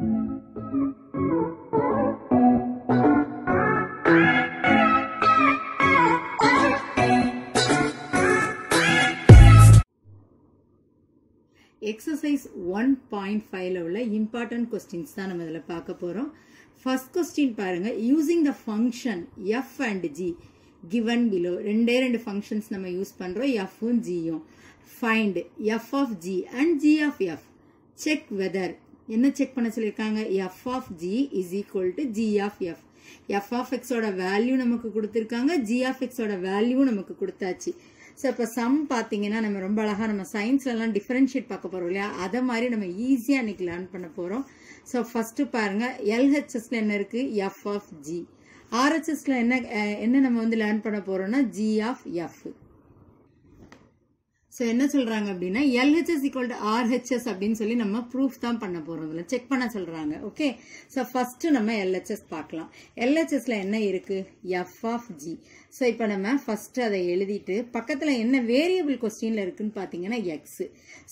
Exercise one point ஃபைவ்ல உள்ள important questions தான் நம்ம இதில் பார்க்க போகிறோம் ஃபர்ஸ்ட் கொஸ்டின் பாருங்கள் using the function f and g given below ரெண்டே ரெண்டு ஃபங்க்ஷன்ஸ் நம்ம யூஸ் பண்ணுறோம் எஃப்பும் ஜியும் find f of g and g of f check whether என்ன செக் பண்ண சொல்லியிருக்காங்க f of g is equal to g of f f of எக்ஸோட வேல்யூ நமக்கு கொடுத்துருக்காங்க ஜி ஆஃப் எக்ஸோட வேல்யூ நமக்கு கொடுத்தாச்சு ஸோ இப்போ சம் பார்த்தீங்கன்னா நம்ம ரொம்ப அழகாக நம்ம சயின்ஸ்லலாம் டிஃப்ரென்ஷியேட் பார்க்க போகிறோம் இல்லையா அதை மாதிரி நம்ம ஈஸியாக இன்னைக்கு லேர்ன் பண்ண போகிறோம் ஸோ ஃபஸ்ட்டு பாருங்கள் எல்ஹெச்எஸ்ல என்ன இருக்குது எஃப் ஆஃப் ஜி ஆர்ஹெச்எஸ்ல என்ன என்ன நம்ம வந்து லேர்ன் பண்ண போகிறோம்னா ஜி ஆஃப் எஃப் ஸோ என்ன சொல்கிறாங்க அப்படின்னா எல்ஹெச்எஸ் ஈக்குவல் டு ஆர்ஹெச்எஸ் அப்படின்னு சொல்லி நம்ம ப்ரூஃப் தான் பண்ண போறோம் இல்லை செக் பண்ண சொல்கிறாங்க ஓகே ஸோ ஃபஸ்ட்டு நம்ம எல்ஹெச்எஸ் பார்க்கலாம் எல்ஹெச்எஸ்ல என்ன இருக்குது எஃப் ஆஃப் ஜி ஸோ இப்போ நம்ம ஃபஸ்ட்டு அதை எழுதிட்டு பக்கத்தில் என்ன வேரியபிள் கொஸ்டின்ல இருக்குன்னு பார்த்தீங்கன்னா எக்ஸ்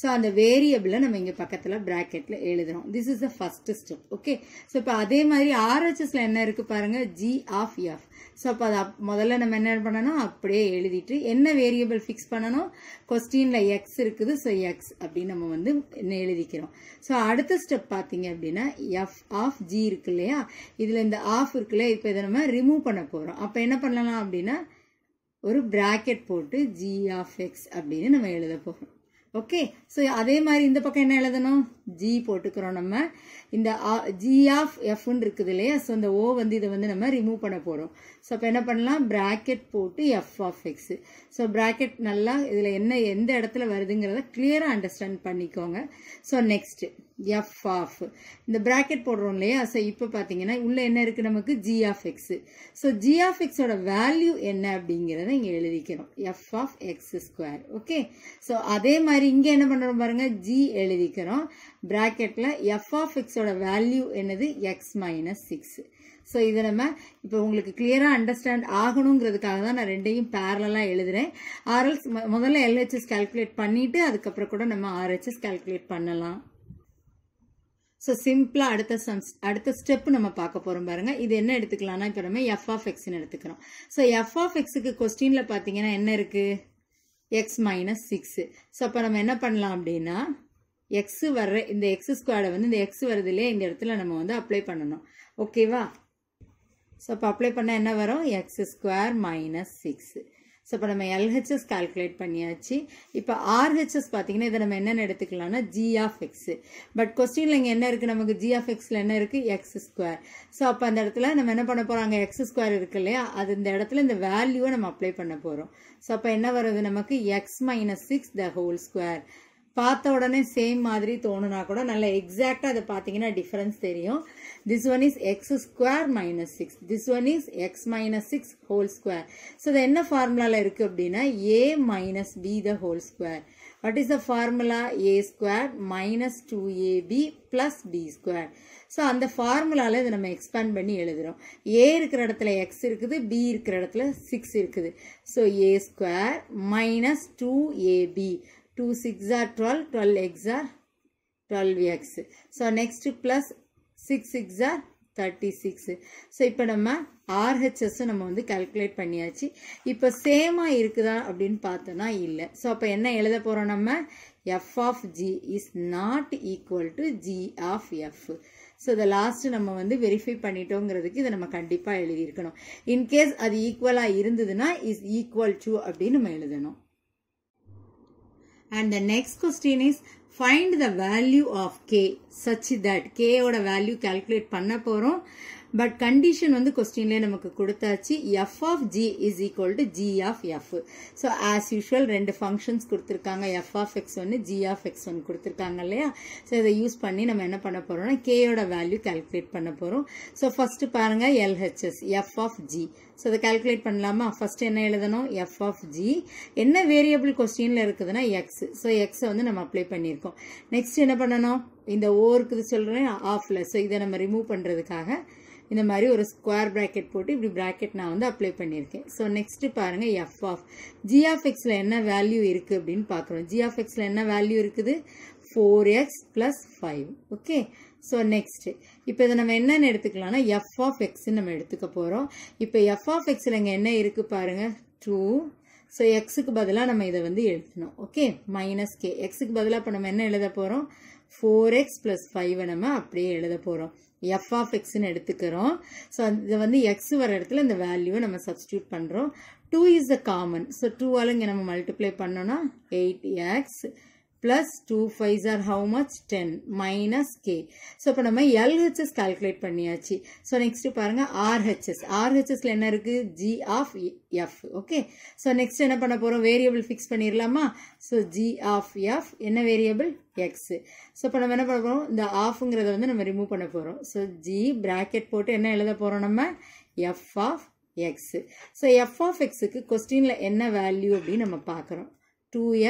ஸோ அந்த வேரியபிளை நம்ம இங்கே பக்கத்தில் ப்ராக்கெட்டில் எழுதுறோம் this is the first step okay so இப்போ அதே மாதிரி ஆர்ஹெச்எஸ்ல என்ன இருக்குது பாருங்கள் ஜி ஆஃப் எஃப் ஸோ அப்போ அதை முதல்ல நம்ம என்ன பண்ணணும் அப்படியே எழுதிட்டு என்ன வேரியபிள் ஃபிக்ஸ் பண்ணணும் கொஸ்டின் சிக்ஸ்டீனில் எக்ஸ் இருக்குது ஸோ எக்ஸ் அப்படின்னு நம்ம வந்து எழுதிக்கிறோம் ஸோ அடுத்த ஸ்டெப் பார்த்தீங்க அப்படின்னா எஃப் ஆஃப் ஜி இருக்கு இல்லையா இதில் இந்த ஆஃப் இருக்கு இல்லையா இப்போ இதை நம்ம ரிமூவ் பண்ண போகிறோம் அப்போ என்ன பண்ணலாம் அப்படின்னா ஒரு ப்ராக்கெட் போட்டு ஜி ஆஃப் எக்ஸ் அப்படின்னு நம்ம எழுத போகிறோம் ஓகே ஸோ அதே மாதிரி இந்த பக்கம் என்ன எழுதணும் ஜி போட்டுக்கிறோம் நம்ம இந்த ஜி ஆஃப் எஃப்னு இருக்குது இல்லையா ஸோ இந்த ஓ வந்து இதை வந்து நம்ம ரிமூவ் பண்ண போகிறோம் ஸோ அப்போ என்ன பண்ணலாம் ப்ராக்கெட் போட்டு f of x so bracket நல்லா இதில் என்ன எந்த இடத்துல வருதுங்கிறத கிளியராக அண்டர்ஸ்டாண்ட் பண்ணிக்கோங்க ஸோ நெக்ஸ்ட்டு எஃப் ஆஃப் இந்த ப்ராக்கெட் போடுறோம் இல்லையா ஸோ இப்போ பார்த்தீங்கன்னா உள்ளே என்ன இருக்குது நமக்கு ஆஃப் எக்ஸு ஸோ ஆஃப் எக்ஸோட வேல்யூ என்ன அப்படிங்கிறத இங்கே எழுதிக்கிறோம் f of x square okay so அதே மாதிரி இங்கே என்ன பண்ணுறோம் பாருங்கள் ஜி எழுதிக்கிறோம் ப்ராக்கெட்டில் எஃப் ஆஃப் எக்ஸோட வேல்யூ என்னது எக்ஸ் மைனஸ் சிக்ஸு ஸோ இதை நம்ம இப்போ உங்களுக்கு கிளியராக அண்டர்ஸ்டாண்ட் ஆகணுங்கிறதுக்காக தான் நான் ரெண்டையும் பேரலாக எழுதுகிறேன் ஆர்எல்ஸ் முதல்ல எல்ஹெச்எஸ் கால்குலேட் பண்ணிவிட்டு அதுக்கப்புறம் கூட நம்ம ஆர்ஹெச்எஸ் கால்குலேட் பண்ணலாம் ஸோ சிம்பிளாக அடுத்த சம்ஸ் அடுத்த ஸ்டெப் நம்ம பார்க்க போகிறோம் பாருங்கள் இது என்ன எடுத்துக்கலாம்னா இப்போ நம்ம எஃப் ஆஃப் எக்ஸ்னு எடுத்துக்கிறோம் ஸோ எஃப் ஆஃப் எக்ஸுக்கு கொஸ்டினில் பார்த்தீங்கன்னா என்ன இருக்குது எக்ஸ் மைனஸ் சிக்ஸு ஸோ அப்போ நம்ம என்ன பண்ணலாம் அப்படின்னா எக்ஸு வர்ற இந்த எக்ஸ் ஸ்கொயர்டை வந்து இந்த எக்ஸ் வருது இந்த இடத்துல நம்ம வந்து அப்ளை பண்ணணும் ஓகேவா ஸோ அப்போ அப்ளை பண்ணால் என்ன வரும் x square minus six so இப்போ நம்ம எல்ஹெச்எஸ் கால்குலேட் பண்ணியாச்சு இப்போ ஆர்ஹெச்எஸ் பார்த்தீங்கன்னா இதை நம்ம என்னென்ன எடுத்துக்கலாம்னா ஜி ஆஃப் எக்ஸு பட் கொஸ்டினில் இங்கே என்ன இருக்குது நமக்கு ஜி ஆஃப் எக்ஸில் என்ன இருக்குது எக்ஸ் ஸ்கொயர் ஸோ அப்போ அந்த இடத்துல நம்ம என்ன பண்ண போகிறோம் அங்கே எக்ஸ் ஸ்கொயர் இருக்கு இல்லையா அது இந்த இடத்துல இந்த வேல்யூவை நம்ம அப்ளை பண்ண போகிறோம் ஸோ அப்போ என்ன வருது நமக்கு x minus six the whole square பார்த்த உடனே சேம் மாதிரி தோணுனா கூட நல்லா எக்ஸாக்டா அதை பார்த்தீங்கன்னா டிஃப்ரென்ஸ் தெரியும் this one is x square minus six this one is x minus six whole square so இது என்ன ஃபார்முலாவில் இருக்குது அப்படின்னா a minus b the whole square what is the formula a square minus two a b plus b square so அந்த ஃபார்முலால இதை நம்ம expand பண்ணி எழுதுகிறோம் ஏ இருக்கிற இடத்துல எக்ஸ் இருக்குது பி இருக்கிற இடத்துல சிக்ஸ் இருக்குது so a square minus two a b two six are twelve twelve x are twelve x so next plus six six are thirty six so இப்போ நம்ம ஆர்ஹெச்எஸ்ஸை நம்ம வந்து கல்குலேட் பண்ணியாச்சு இப்போ சேமாக இருக்குதா அப்படின்னு பார்த்தோம்னா இல்லை ஸோ அப்போ என்ன எழுத போகிறோம் நம்ம f of g is not equal to g of f so இதை லாஸ்ட்டு நம்ம வந்து வெரிஃபை பண்ணிட்டோங்கிறதுக்கு இதை நம்ம கண்டிப்பாக எழுதியிருக்கணும் இன்கேஸ் அது ஈக்குவலாக இருந்ததுன்னா இஸ் ஈக்குவல் டு அப்படின்னு நம்ம எழுதணும் And the next question is find the value of k such that k ஓட value calculate Panna poro. But condition வந்து கொஸ்டின்லேயே நமக்கு கொடுத்தாச்சு f of g is equal to g of f so as usual ரெண்டு functions கொடுத்துருக்காங்க f of x ஒன்று g of x one கொடுத்துருக்காங்க இல்லையா ஸோ இதை யூஸ் பண்ணி நம்ம என்ன பண்ண போகிறோம்னா கேயோட வேல்யூ கால்குலேட் பண்ண போகிறோம் ஸோ ஃபஸ்ட்டு பாருங்கள் LHS f of g so அதை கால்குலேட் பண்ணலாமா ஃபஸ்ட் என்ன எழுதணும் எஃப் ஆஃப் ஜி என்ன வேரியபிள் கொஸ்டினில் இருக்குதுன்னா எக்ஸ் ஸோ எக்ஸை வந்து நம்ம அப்ளை பண்ணியிருக்கோம் நெக்ஸ்ட் என்ன பண்ணணும் இந்த ஓருக்கு சொல்கிறேன் ஆஃபில் ஸோ இதை நம்ம ரிமூவ் பண்ணுறதுக்காக இந்த மாதிரி ஒரு ஸ்கொயர் ப்ராக்கெட் போட்டு இப்படி ப்ராக்கெட் நான் வந்து அப்ளை பண்ணியிருக்கேன் ஸோ நெக்ஸ்ட்டு பாருங்கள் எஃப் ஆஃப் ஜிஆஃப்எக்ஸில் என்ன வேல்யூ இருக்குது அப்படின்னு பார்க்குறோம் ஜிஆஃப்எக்ஸில் என்ன வேல்யூ இருக்குது four x plus five okay so next இப்போ இதை நம்ம என்னென்னு எடுத்துக்கலாம்னா எஃப் ஆஃப் எக்ஸ்ன்னு நம்ம எடுத்துக்க போகிறோம் இப்போ எஃப் ஆஃப் எக்ஸில் இங்கே என்ன இருக்குது பாருங்கள் டூ ஸோ எக்ஸுக்கு பதிலாக நம்ம இதை வந்து எழுதணும் ஓகே மைனஸ் கே எக்ஸுக்கு பதிலாக இப்போ நம்ம என்ன எழுத போகிறோம் ஃபோர் எக்ஸ் ப்ளஸ் ஃபைவை நம்ம அப்படியே எழுத போகிறோம் எஃப் ஆஃப் எக்ஸ்னு எடுத்துக்கிறோம் ஸோ இது வந்து எக்ஸ் வர இடத்துல இந்த வேல்யூவை நம்ம சப்ஸ்டியூட் பண்ணுறோம் two is the common so 2 இங்கே நம்ம multiply பண்ணோன்னா eight x plus 2 five are how much 10 minus k so இப்போ நம்ம LHS calculate பண்ணியாச்சு so next பாருங்க RHS RHSல என்ன இருக்கு G of F okay so next என்ன பண்ண போகிறோம் variable fix பண்ணிடலாமா so G of F என்ன variable x so இப்போ நம்ம என்ன பண்ண போகிறோம் இந்த ஆஃப்ங்கிறத வந்து நம்ம ரிமூவ் பண்ண போகிறோம் so G bracket போட்டு என்ன எழுத போகிறோம் நம்ம F of x so F of x க்கு என்ன வேல்யூ அப்படின்னு நம்ம பார்க்குறோம்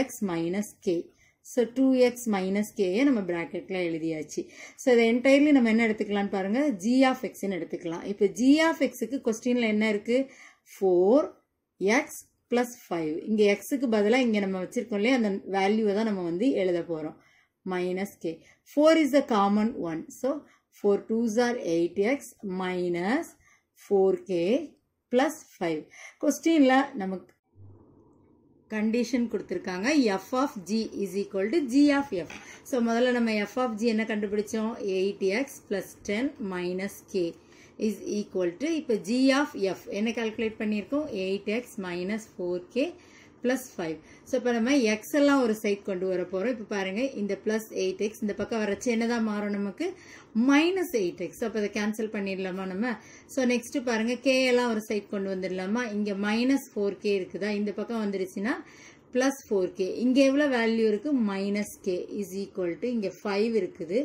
x minus k so two x minus கேயை நம்ம bracketல் எழுதியாச்சு ஸோ இது என்டையர்லி நம்ம என்ன எடுத்துக்கலாம்னு பாருங்கள் ஜி x இன் எடுத்துக்கலாம் இப்போ ஜி x இக்கு கொஸ்டினில் என்ன இருக்குது ஃபோர் எக்ஸ் ப்ளஸ் ஃபைவ் இங்கே இக்கு பதிலாக இங்கே நம்ம வச்சுருக்கோம் இல்லையா அந்த வேல்யூவை தான் நம்ம வந்து எழுத போகிறோம் minus k four is the common one so four twos are eight x minus four k plus five நமக்கு கண்டிஷன் கொடுத்துருக்காங்க f of g is equal to g of f so முதல்ல நம்ம f of g என்ன கண்டுபிடிச்சோம் eight x plus ten minus k is to to இப்போ g of f என்ன calculate பண்ணியிருக்கோம் eight x minus four k plus five so இப்போ நம்ம X எல்லாம் ஒரு சைட் கொண்டு வர போகிறோம் இப்போ பாருங்கள் இந்த ப்ளஸ் எயிட் எக்ஸ் இந்த பக்கம் வரச்சு என்னதான் மாறும் நமக்கு மைனஸ் எயிட் எக்ஸ் அப்போ அதை கேன்சல் பண்ணிடலாமா நம்ம ஸோ நெக்ஸ்ட்டு பாருங்கள் கே எல்லாம் ஒரு சைட் கொண்டு வந்துடலாமா இங்கே மைனஸ் ஃபோர் கே இருக்குதா இந்த பக்கம் வந்துருச்சுன்னா ப்ளஸ் ஃபோர் கே இங்கே எவ்வளோ வேல்யூ இருக்குது minus k is equal to இங்கே ஃபைவ் இருக்குது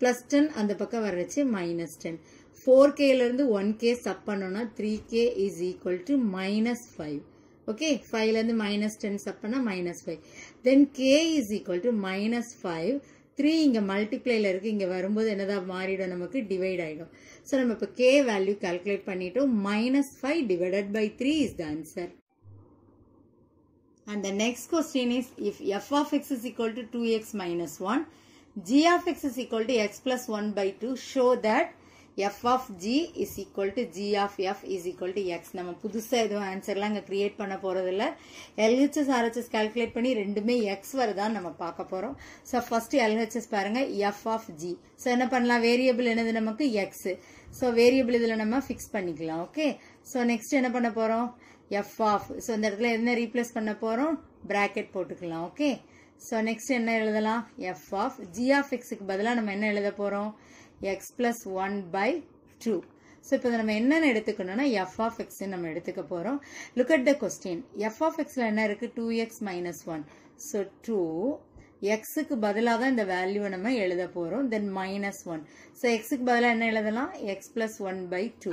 ப்ளஸ் டென் அந்த பக்கம் வர்றச்சு மைனஸ் டென் ஃபோர் கேலேருந்து ஒன் கே சப் பண்ணோன்னா three k is equal to minus five okay ஃபைவ்லேருந்து மைனஸ் டென் சப்பனா minus five then k is equal to minus five three இங்கே மல்டிப்ளையில் இருக்குது இங்கே வரும்போது என்னதான் மாறிடும் நமக்கு டிவைட் ஆகிடும் ஸோ நம்ம இப்போ கே வேல்யூ கால்குலேட் பண்ணிட்டோம் minus five divided by three is the answer And the next question is if f of x is equal to 2x minus 1, g of x is equal to x plus 1 by 2, show that f of g is equal to g of f is equal to x நம்ம புதுசாக எதுவும் ஆன்சர்லாம் இங்கே create பண்ண போகிறதில்ல LHS RHS calculate பண்ணி ரெண்டுமே X வருதான்னு நம்ம பார்க்க போகிறோம் ஸோ ஃபஸ்ட்டு எல்ஹெச்எஸ் பாருங்கள் எஃப் ஆஃப் ஜி ஸோ என்ன பண்ணலாம் வேரியபிள் என்னது நமக்கு எக்ஸு ஸோ வேரியபிள் இதில் நம்ம ஃபிக்ஸ் பண்ணிக்கலாம் ஓகே ஸோ நெக்ஸ்ட் என்ன பண்ண போகிறோம் எஃப் ஆஃப் ஸோ இந்த இடத்துல என்ன ரீப்ளேஸ் பண்ண போகிறோம் ப்ராக்கெட் போட்டுக்கலாம் ஓகே ஸோ நெக்ஸ்ட் என்ன எழுதலாம் எஃப் ஆஃப் ஜி ஆஃப் எக்ஸுக்கு பதிலாக நம்ம என்ன எழுத போகிறோம் x plus one by 2. So இப்போ நம்ம என்னென்ன எடுத்துக்கணும்னா எஃப் ஆஃப் எக்ஸ் நம்ம எடுத்துக்க போகிறோம் look at the question f of எக்ஸில் என்ன இருக்குது two x minus one so two எக்ஸுக்கு பதிலாக தான் இந்த value நம்ம எழுத போகிறோம் தென் மைனஸ் ஒன் ஸோ எக்ஸுக்கு பதிலாக என்ன எழுதலாம் x plus one by two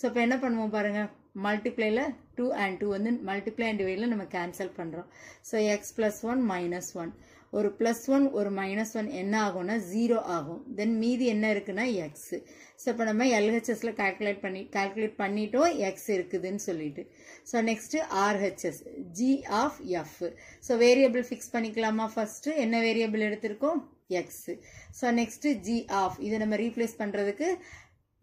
so இப்போ என்ன பண்ணுவோம் பாருங்கள் Multiplyல டூ அண்ட் டூ வந்து மல்டிப்ளை அண்ட் டிவைடில் நம்ம கேன்சல் பண்ணுறோம் so x plus one minus one ஒரு ப்ளஸ் ஒன் ஒரு மைனஸ் ஒன் என்ன ஆகும்னா ஜீரோ ஆகும் தென் மீதி என்ன இருக்குன்னா எக்ஸ் ஸோ இப்போ நம்ம எல்ஹெச்எஸ்ல கால்குலேட் பண்ணி கால்குலேட் பண்ணிட்டோம் எக்ஸ் இருக்குதுன்னு சொல்லிட்டு so next RHS g of f so variable fix பண்ணிக்கலாமா ஃபர்ஸ்ட் என்ன வேரியபிள் எடுத்திருக்கோம் x so next g of இதை நம்ம ரீப்ளேஸ் பண்ணுறதுக்கு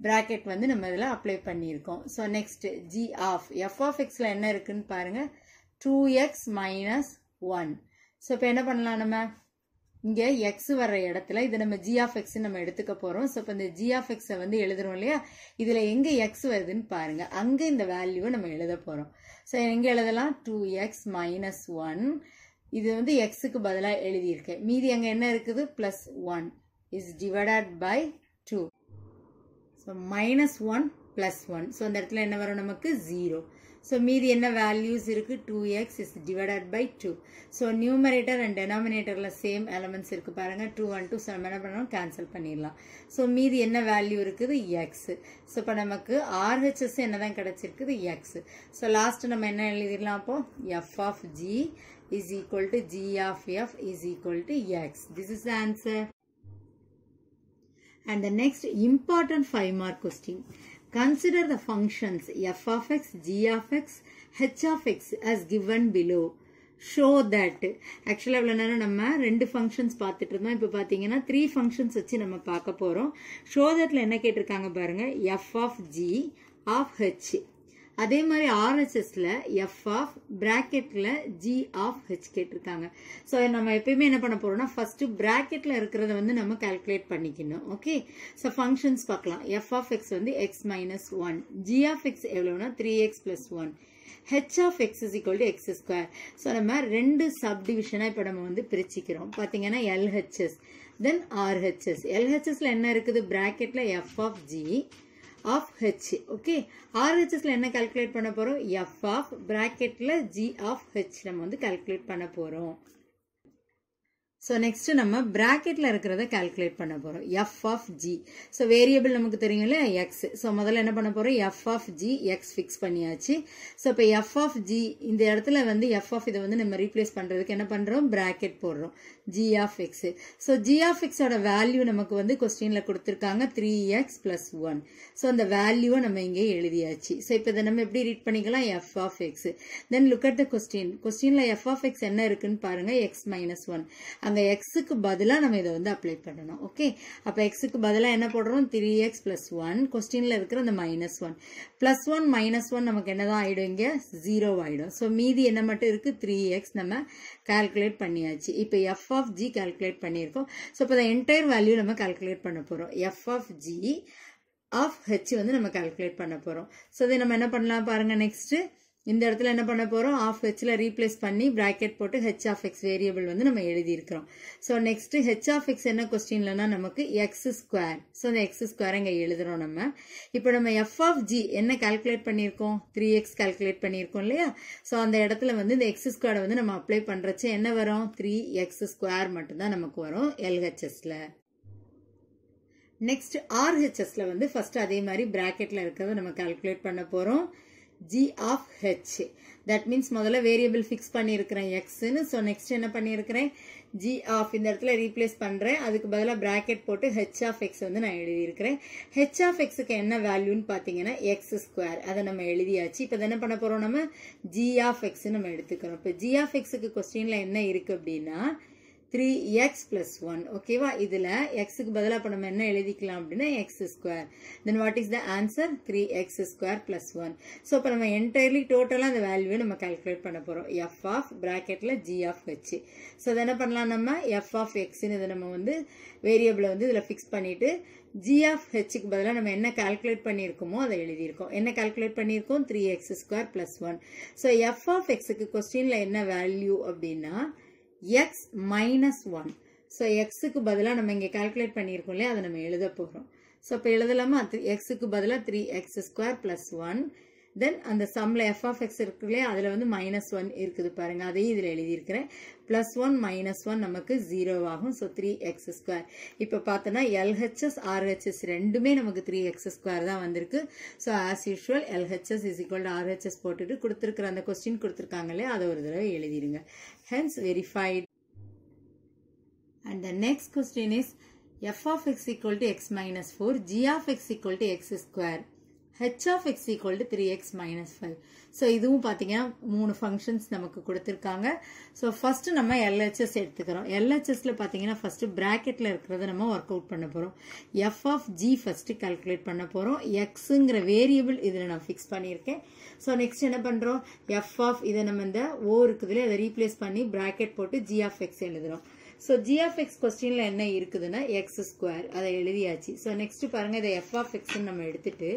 ப்ராக்கெட் வந்து நம்ம இதில் அப்ளை பண்ணியிருக்கோம் so next g of f of எக்ஸில் என்ன இருக்குதுன்னு பாருங்கள் two x minus one so இப்போ என்ன பண்ணலாம் நம்ம இங்கே எக்ஸ் வர்ற இடத்துல இது நம்ம ஜி ஆஃப் எக்ஸ் நம்ம எடுத்துக்க போகிறோம் ஸோ இப்போ இந்த ஜி ஆஃப் எக்ஸை வந்து எழுதுறோம் இல்லையா இதில் எங்கே எக்ஸ் வருதுன்னு பாருங்கள் அங்கே இந்த வேல்யூவை நம்ம எழுத போகிறோம் ஸோ எங்கே எழுதலாம் டூ எக்ஸ் மைனஸ் ஒன் இது வந்து எக்ஸுக்கு பதிலாக எழுதியிருக்கேன் மீதி அங்கே என்ன இருக்குது plus one is divided by two so minus one plus one so அந்த இடத்துல என்ன வரும் நமக்கு ஜீரோ ஸோ மீதி என்ன வேல்யூஸ் இருக்குது two x is divided by two so numerator and டெனாமினேட்டரில் சேம் எலமெண்ட்ஸ் இருக்குது பாருங்கள் டூ ஒன் டூ நம்ம என்ன பண்ணணும் கேன்சல் பண்ணிடலாம் ஸோ மீதி என்ன வேல்யூ இருக்குது எக்ஸு ஸோ இப்போ நமக்கு ஆர்ஹெச்எஸ் என்ன தான் கிடச்சிருக்குது எக்ஸு ஸோ லாஸ்ட்டு நம்ம என்ன எழுதிடலாம் அப்போது f of g is equal to g of f is equal to x. This is the answer. And the next important 5 mark Consider the functions f of x, g of x, h of x as given below. Show that ஆக்சுவலாக இவ்வளோ நேரம் நம்ம ரெண்டு functions பார்த்துட்டு இருந்தோம் இப்போ பார்த்தீங்கன்னா three functions வச்சு நம்ம பார்க்க போகிறோம் ஷோ தட்டில் என்ன கேட்டிருக்காங்க பாருங்கள் f of g of h அதே மாதிரி ஆர்எஸ்எஸ்ல எஃப் ஆஃப் பிராக்கெட்ல ஜி ஆஃப் ஹெச் கேட்டிருக்காங்க ஸோ நம்ம எப்பயுமே என்ன பண்ண போறோம்னா ஃபர்ஸ்ட் பிராக்கெட்ல இருக்கிறத வந்து நம்ம கால்குலேட் பண்ணிக்கணும் ஓகே ஸோ ஃபங்க்ஷன்ஸ் பார்க்கலாம் எஃப் ஆஃப் எக்ஸ் வந்து x minus one g of x எவ்வளோனா three x plus one h of x is equal to x square so நம்ம ரெண்டு சப் டிவிஷனாக இப்போ நம்ம வந்து பிரிச்சுக்கிறோம் பார்த்தீங்கன்னா எல்ஹெச்எஸ் தென் ஆர்ஹெச்எஸ் எல்ஹெச்எஸ்ல என்ன இருக்குது பிராக்கெட்ல f of g of h okay ஆர்ஹெச்எஸ்ல என்ன கால்குலேட் பண்ண போகிறோம் எஃப் ஆஃப் ப்ராக்கெட்டில் ஜி ஆஃப் ஹெச் நம்ம வந்து கால்குலேட் பண்ண போகிறோம் ஸோ நெக்ஸ்ட் நம்ம ப்ராக்கெட்டில் இருக்கிறத கால்குலேட் பண்ண போகிறோம் f of g so variable நமக்கு தெரியும்ல எக்ஸ் ஸோ முதல்ல என்ன பண்ண போகிறோம் f of g x fix பண்ணியாச்சு ஸோ இப்போ எஃப் ஆஃப் ஜி இந்த இடத்துல வந்து எஃப் ஆஃப் இதை வந்து நம்ம ரீப்ளேஸ் பண்ணுறதுக்கு என்ன பண்ணுறோம் ப்ராக்கெட் போடுறோம் g of x so g of எக்ஸோட வேல்யூ நமக்கு வந்து கொஸ்டினில் கொடுத்துருக்காங்க three x plus one so அந்த வேல்யூவை நம்ம இங்கே எழுதியாச்சு ஸோ இப்போ இதை நம்ம எப்படி ரீட் பண்ணிக்கலாம் f of x then look at the question கொஸ்டினில் எஃப் ஆஃப் எக்ஸ் என்ன இருக்குன்னு பாருங்கள் எக்ஸ் மைனஸ் ஒன் அந்த எக்ஸுக்கு பதிலாக நம்ம இதை வந்து அப்ளை பண்ணணும் ஓகே அப்போ எக்ஸுக்கு பதிலாக என்ன போடுறோம் த்ரீ எக்ஸ் ப்ளஸ் ஒன் கொஸ்டினில் இருக்கிற அந்த minus one plus one minus one நமக்கு என்ன தான் ஆகிடும் இங்கே ஜீரோ ஆகிடும் ஸோ மீதி என்ன மட்டும் இருக்குது த்ரீ எக்ஸ் நம்ம கால்குலேட் பண்ணியாச்சு இப்போ எஃப் ஆஃப் ஜி கால்குலேட் பண்ணியிருக்கோம் ஸோ இப்போ அந்த என்டையர் வேல்யூ நம்ம கால்குலேட் பண்ண போகிறோம் f of g of h வந்து நம்ம கால்குலேட் பண்ண போகிறோம் ஸோ இதை நம்ம என்ன பண்ணலாம் பாருங்கள் நெக்ஸ்ட்டு இந்த இடத்துல என்ன பண்ண போகிறோம் ஆஃப் ஹெச்சில் ரீப்ளேஸ் பண்ணி ப்ராக்கெட் போட்டு ஹெச் ஆஃப் எக்ஸ் வேரியபிள் வந்து நம்ம எழுதியிருக்கிறோம் so next h of x என்ன கொஸ்டின்லனா நமக்கு எக்ஸ் ஸ்கொயர் ஸோ அந்த எக்ஸ் ஸ்கொயர் இங்கே எழுதுகிறோம் நம்ம இப்போ நம்ம எஃப் ஆஃப் ஜி என்ன கால்குலேட் பண்ணியிருக்கோம் த்ரீ எக்ஸ் கால்குலேட் பண்ணியிருக்கோம் இல்லையா ஸோ அந்த இடத்துல வந்து இந்த எக்ஸ் ஸ்கொயரை வந்து நம்ம அப்ளை பண்ணுறச்சு என்ன வரும் த்ரீ எக்ஸ் ஸ்கொயர் மட்டும்தான் நமக்கு வரும் எல்ஹெச்எஸில் நெக்ஸ்ட் ஆர்ஹெச்எஸ்ல வந்து ஃபர்ஸ்ட் அதே மாதிரி பிராக்கெட்ல இருக்கிறத நம்ம கால்குலேட் பண்ண போறோம் g of h that means முதல்ல வேரியபிள் ஃபிக்ஸ் பண்ணியிருக்கிறேன் x ஸோ next என்ன பண்ணியிருக்கிறேன் ஜி ஆஃப் இந்த இடத்துல ரீப்ளேஸ் பண்ணுறேன் அதுக்கு பதிலாக ப்ராக்கெட் போட்டு ஹெச் of x வந்து நான் h ஹெச் x எக்ஸுக்கு என்ன வேல்யூன்னு பார்த்தீங்கன்னா எக்ஸ் ஸ்கொயர் அதை நம்ம எழுதியாச்சு இப்போ என்ன பண்ண போகிறோம் நம்ம ஜி of x நம்ம எடுத்துக்கிறோம் இப்போ ஜி x எக்ஸுக்கு கொஸ்டினில் என்ன இருக்குது அப்படின்னா த்ரீ எக்ஸ் பிளஸ் ஒன் ஓகேவா இதில் எக்ஸுக்கு பதிலாக இப்போ நம்ம என்ன எழுதிக்கலாம் அப்படின்னா x square then what is the answer three x square plus one so இப்போ நம்ம என்டையர்லி டோட்டலாக அந்த வேல்யூவை நம்ம கால்குலேட் பண்ண போகிறோம் எஃப் ஆஃப் ப்ராக்கெட்டில் ஜி ஆஃப் ஹெச் ஸோ அதை என்ன பண்ணலாம் நம்ம எஃப் ஆஃப் எக்ஸ்ன்னு இதை நம்ம வந்து வேரியபிளை வந்து இதில் ஃபிக்ஸ் பண்ணிவிட்டு ஜி ஆஃப் ஹெச்சுக்கு பதிலாக நம்ம என்ன கால்குலேட் பண்ணியிருக்கோமோ அதை எழுதியிருக்கோம் என்ன கால்குலேட் பண்ணியிருக்கோம் three x square plus one so f of எக்ஸுக்கு கொஸ்டினில் என்ன வேல்யூ அப்படின்னா எக்ஸ் மைனஸ் ஒன் ஸோ எக்ஸுக்கு பதிலாக நம்ம இங்கே கால்குலேட் பண்ணியிருக்கோம் இல்லையா அதை நம்ம எழுத போகிறோம் ஸோ இப்போ எழுதலாமா எக்ஸுக்கு பதிலாக three x square plus one then அந்த சம்மில் எஃப் ஆஃப் எக்ஸ் இருக்கு இல்லையா அதில் வந்து மைனஸ் ஒன் இருக்குது பாருங்கள் அதையும் இதில் எழுதியிருக்கிறேன் ப்ளஸ் ஒன் மைனஸ் ஒன் நமக்கு ஜீரோ ஆகும் ஸோ த்ரீ எக்ஸ் ஸ்கொயர் இப்போ பார்த்தோன்னா எல்ஹெச்எஸ் ஆர்ஹெச்எஸ் ரெண்டுமே நமக்கு த்ரீ எக்ஸ் ஸ்கொயர் தான் வந்திருக்கு so as usual LHS is equal to RHS போட்டுட்டு கொடுத்துருக்குற அந்த கொஸ்டின் கொடுத்துருக்காங்களே அதை ஒரு தடவை எழுதிடுங்க hence verified and the next question is f of x equal to x minus 4, g of x equal to x square. h of x equal to three x minus five so இதுவும் பார்த்தீங்கன்னா மூணு functions நமக்கு கொடுத்துருக்காங்க so first நம்ம LHS எடுத்துக்கிறோம் LHSல பார்த்தீங்கன்னா first ப்ராக்கெட்டில் இருக்கிறத நம்ம ஒர்க் அவுட் போரும். போகிறோம் of g g first calculate பண்ண போகிறோம் எக்ஸுங்கிற வேரியபிள் இதில் நான் ஃபிக்ஸ் பண்ணியிருக்கேன் ஸோ next என்ன பண்ணுறோம் f of இதை நம்ம இந்த ஓ இருக்குதுல அதை ரீப்ளேஸ் பண்ணி ப்ராக்கெட் போட்டு x ஆஃப் So, எழுதுகிறோம் ஸோ ஜிஎஃப்எக்ஸ் questionல என்ன இருக்குதுன் எக்ஸ் ஸ்கொயர் அதை எழுதியாச்சு ஸோ next பாருங்கள் இதை of x நம்ம எடுத்திட்டு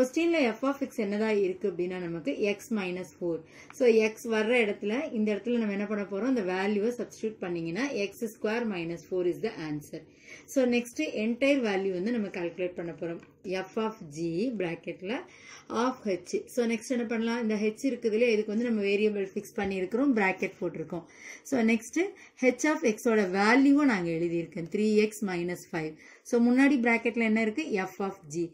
கொஸ்டின்ல எஃப் ஆஃப் எக்ஸ் என்னதான் இருக்குது அப்படின்னா நமக்கு x minus four so x வர்ற இடத்துல இந்த இடத்துல நம்ம என்ன பண்ண போகிறோம் அந்த வேல்யூவை சப்ஸ்டியூட் பண்ணீங்கன்னா x square minus four is the answer so next entire value வந்து நம்ம கால்குலேட் பண்ணப் போகிறோம் எஃப் ஆஃப் ஜி ப்ராக்கெட்டில் ஆஃப் ஹெச் ஸோ நெக்ஸ்ட் என்ன பண்ணலாம் இந்த ஹெச் இருக்குதில் இதுக்கு வந்து நம்ம வேரியபிள் ஃபிக்ஸ் பண்ணியிருக்கிறோம் So போட்டிருக்கோம் ஸோ நெக்ஸ்ட்டு ஹெச் ஆஃப் எக்ஸோட வேல்யூவும் நாங்கள் எழுதியிருக்கோம் three x minus five so முன்னாடி ப்ராக்கெட்டில் என்ன இருக்குது f of g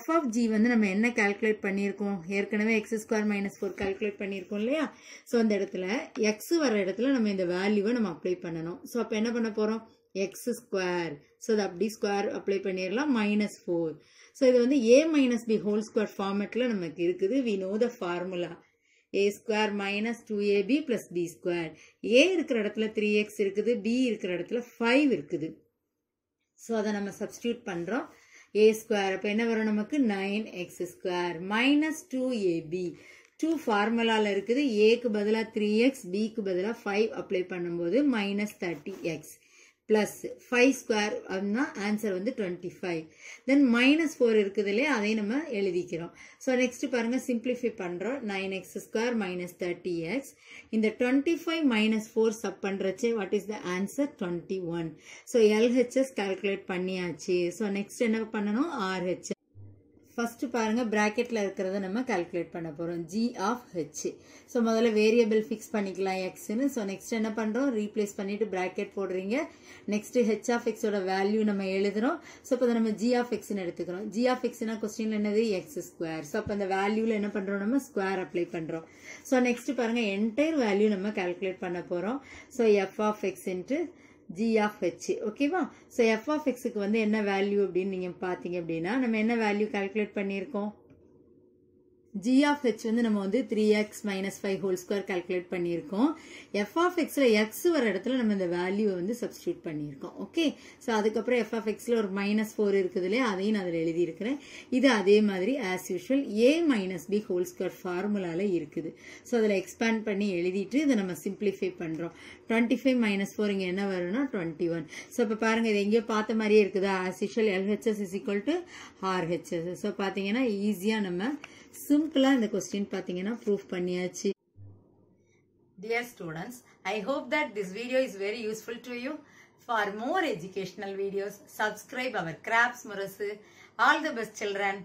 f of g வந்து நம்ம என்ன கால்குலேட் பண்ணியிருக்கோம் ஏற்கனவே x square minus calculate calculate பண்ணியிருக்கோம் இல்லையா ஸோ அந்த இடத்துல எக்ஸ் வர இடத்துல நம்ம இந்த வேல்யூவை நம்ம அப்ளை பண்ணணும் ஸோ அப்போ என்ன பண்ண போகிறோம் எக்ஸ் ஸ்கொயர் ஸோ அது அப்படி ஸ்கொயர் அப்ளை பண்ணிடலாம் மைனஸ் ஃபோர் ஸோ இது வந்து a minus b whole square ஃபார்மேட்டில் நமக்கு இருக்குது we know the formula a square minus two a b plus b square a இருக்கிற இடத்துல த்ரீ எக்ஸ் இருக்குது பி இருக்கிற இடத்துல ஃபைவ் இருக்குது ஸோ அதை நம்ம சப்ஸ்டியூட் பண்ணுறோம் ஏ ஸ்கொயர் அப்போ என்ன வரும் நமக்கு nine x square minus two a b two ஃபார்முலாவில் இருக்குது ஏக்கு பதிலாக த்ரீ எக்ஸ் பிக்கு பதிலாக ஃபைவ் அப்ளை பண்ணும்போது minus thirty x plus five square அப்படின்னா ஆன்சர் வந்து twenty five then minus four இருக்குது இல்லையா அதையும் நம்ம எழுதிக்கிறோம் ஸோ நெக்ஸ்ட்டு பாருங்கள் சிம்பிளிஃபை பண்ணுறோம் nine x square minus thirty x இந்த twenty five minus four sub பண்ணுறச்சே what is the answer twenty one so LHS calculate பண்ணியாச்சு ஸோ நெக்ஸ்ட் என்ன பண்ணணும் ஆர்ஹெச் ஃபஸ்ட்டு பாருங்கள் ப்ராக்கெட்டில் இருக்கிறத நம்ம கால்குலேட் பண்ண போகிறோம் ஜி ஆஃப் ஹெச் ஸோ முதல்ல வேரியபிள் ஃபிக்ஸ் பண்ணிக்கலாம் எக்ஸ்னு ஸோ நெக்ஸ்ட் என்ன பண்ணுறோம் ரீப்ளேஸ் பண்ணிவிட்டு ப்ராக்கெட் போடுறீங்க நெக்ஸ்ட்டு ஹெச் ஆஃப் எக்ஸோட வேல்யூ நம்ம எழுதுகிறோம் ஸோ இப்போ நம்ம ஜி ஆஃப் எக்ஸ்னு எடுத்துக்கிறோம் ஜி ஆஃப் எக்ஸ்னா கொஸ்டினில் என்னது எக்ஸ் ஸ்கொயர் ஸோ அப்போ அந்த வேல்யூவில் என்ன பண்ணுறோம் நம்ம ஸ்கொயர் அப்ளை பண்ணுறோம் ஸோ நெக்ஸ்ட்டு பாருங்கள் என்டையர் வேல்யூ நம்ம கால்குலேட் பண்ண போகிறோம் ஸோ எஃப் ஆஃப் எக்ஸ்ன்ட்டு ஜி ஆஃப் ஹெச் ஓகேவா ஸோ எஃப் ஆஃப் எக்ஸுக்கு வந்து என்ன வேல்யூ அப்படின்னு நீங்கள் பார்த்தீங்க அப்படின்னா நம்ம என்ன வேல்யூ கால்குலேட் பண்ணியிருக்கோம் g of h வந்து நம்ம வந்து three x minus five whole square calculate பண்ணியிருக்கோம் எஃப் ஆஃப் எக்ஸில் எக்ஸ் வர இடத்துல நம்ம இந்த வேல்யூவை வந்து சப்ஸ்டியூட் பண்ணியிருக்கோம் ஓகே ஸோ அதுக்கப்புறம் எஃப் ஆஃப் எக்ஸில் ஒரு மைனஸ் ஃபோர் இருக்குது இல்லையா அதையும் நான் அதில் எழுதியிருக்கிறேன் இது அதே மாதிரி as usual a minus b whole square ஃபார்முலாவில் இருக்குது ஸோ அதில் எக்ஸ்பேண்ட் பண்ணி எழுதிட்டு இதை நம்ம சிம்பிளிஃபை பண்ணுறோம் டுவெண்ட்டி ஃபைவ் மைனஸ் ஃபோர் இங்கே என்ன வரும்னா டுவெண்ட்டி ஒன் ஸோ இப்போ பாருங்கள் இது எங்கேயோ பார்த்த மாதிரியே இருக்குதா as usual LHS is equal to RHS so பார்த்தீங்கன்னா ஈஸியாக நம்ம சிம்பிளாக இந்த கொஸ்டின் பார்த்தீங்கன்னா ப்ரூஃப் பண்ணியாச்சு dear students I hope that this video is very useful to you for more educational videos subscribe our graphs Murasu all the best children